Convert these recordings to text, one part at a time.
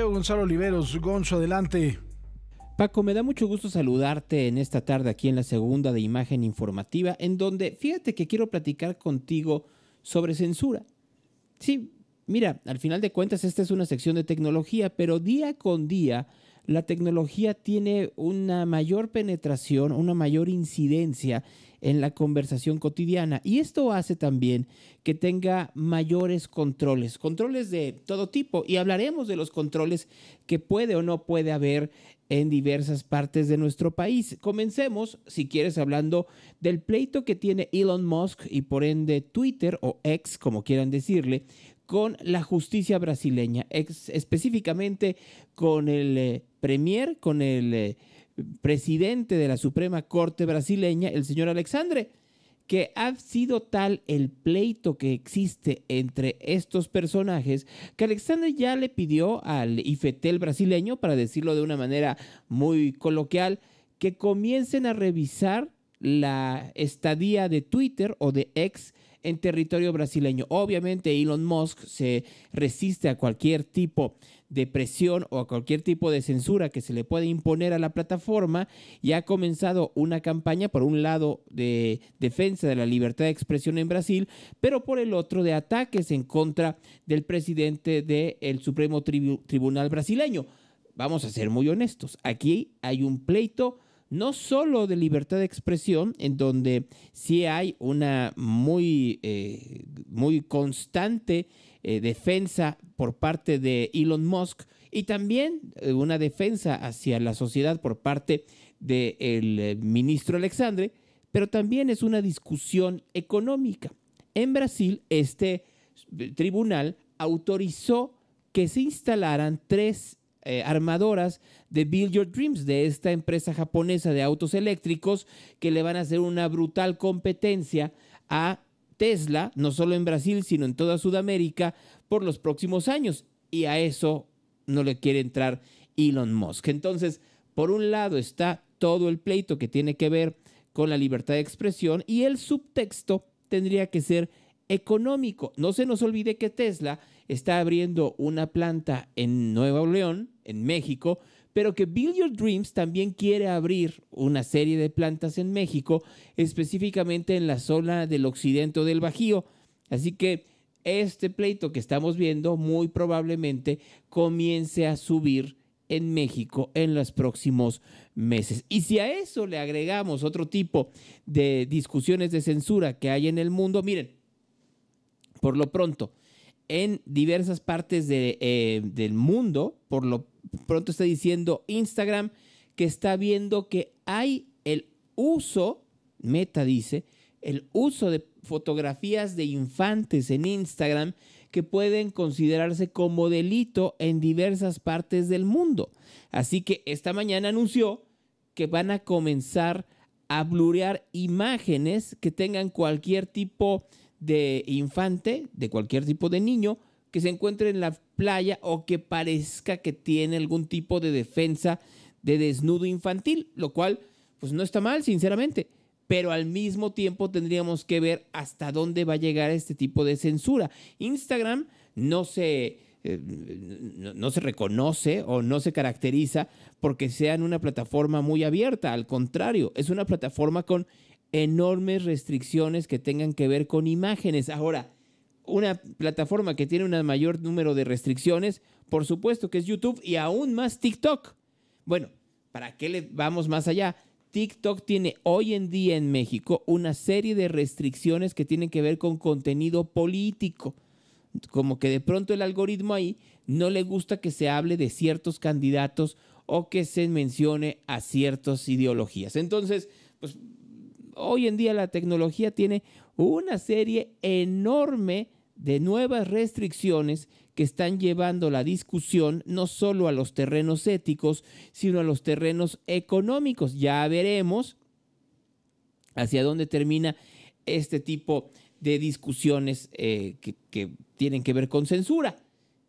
Gonzalo Oliveros, Gonzo, adelante. Paco, me da mucho gusto saludarte en esta tarde aquí en la segunda de Imagen Informativa, en donde fíjate que quiero platicar contigo sobre censura. Sí, mira, al final de cuentas esta es una sección de tecnología, pero día con día la tecnología tiene una mayor penetración, una mayor incidencia en la conversación cotidiana. Y esto hace también que tenga mayores controles, controles de todo tipo. Y hablaremos de los controles que puede o no puede haber en diversas partes de nuestro país. Comencemos, si quieres, hablando del pleito que tiene Elon Musk y por ende Twitter o ex, como quieran decirle, con la justicia brasileña, específicamente con el eh, premier, con el eh, presidente de la Suprema Corte brasileña, el señor Alexandre, que ha sido tal el pleito que existe entre estos personajes que Alexandre ya le pidió al IFETEL brasileño, para decirlo de una manera muy coloquial, que comiencen a revisar la estadía de Twitter o de ex en territorio brasileño. Obviamente Elon Musk se resiste a cualquier tipo de presión o a cualquier tipo de censura que se le pueda imponer a la plataforma y ha comenzado una campaña por un lado de defensa de la libertad de expresión en Brasil, pero por el otro de ataques en contra del presidente del Supremo Tribunal brasileño. Vamos a ser muy honestos, aquí hay un pleito no solo de libertad de expresión, en donde sí hay una muy, eh, muy constante eh, defensa por parte de Elon Musk y también eh, una defensa hacia la sociedad por parte del ministro Alexandre, pero también es una discusión económica. En Brasil, este tribunal autorizó que se instalaran tres eh, armadoras de Build Your Dreams, de esta empresa japonesa de autos eléctricos que le van a hacer una brutal competencia a Tesla, no solo en Brasil, sino en toda Sudamérica, por los próximos años. Y a eso no le quiere entrar Elon Musk. Entonces, por un lado está todo el pleito que tiene que ver con la libertad de expresión y el subtexto tendría que ser económico. No se nos olvide que Tesla está abriendo una planta en Nuevo León, en México, pero que Build Your Dreams también quiere abrir una serie de plantas en México, específicamente en la zona del occidente del Bajío. Así que este pleito que estamos viendo muy probablemente comience a subir en México en los próximos meses. Y si a eso le agregamos otro tipo de discusiones de censura que hay en el mundo, miren, por lo pronto, en diversas partes eh, del mundo. Por lo pronto está diciendo Instagram que está viendo que hay el uso, Meta dice, el uso de fotografías de infantes en Instagram que pueden considerarse como delito en diversas partes del mundo. Así que esta mañana anunció que van a comenzar a blurear imágenes que tengan cualquier tipo de infante, de cualquier tipo de niño, que se encuentre en la playa o que parezca que tiene algún tipo de defensa de desnudo infantil, lo cual pues no está mal, sinceramente, pero al mismo tiempo tendríamos que ver hasta dónde va a llegar este tipo de censura. Instagram no se, eh, se reconoce o no se caracteriza porque sean una plataforma muy abierta, al contrario, es una plataforma con enormes restricciones que tengan que ver con imágenes. Ahora, una plataforma que tiene un mayor número de restricciones, por supuesto que es YouTube y aún más TikTok. Bueno, ¿para qué le vamos más allá? TikTok tiene hoy en día en México una serie de restricciones que tienen que ver con contenido político. Como que de pronto el algoritmo ahí no le gusta que se hable de ciertos candidatos o que se mencione a ciertas ideologías. Entonces, pues hoy en día la tecnología tiene una serie enorme de nuevas restricciones que están llevando la discusión no solo a los terrenos éticos, sino a los terrenos económicos. Ya veremos hacia dónde termina este tipo de discusiones eh, que tienen que ver con censura.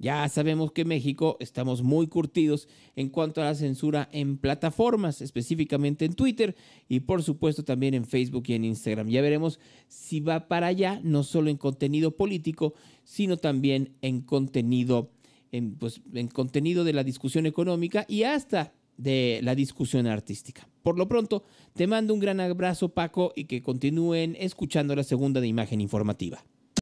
Ya sabemos que en México estamos muy curtidos en cuanto a la censura en plataformas, específicamente en Twitter y por supuesto también en Facebook y en Instagram. Ya veremos si va para allá, no solo en contenido político, sino también en contenido, en, pues, en contenido de la discusión económica y hasta de la discusión artística. Por lo pronto, te mando un gran abrazo Paco y que continúen escuchando la segunda de imagen informativa.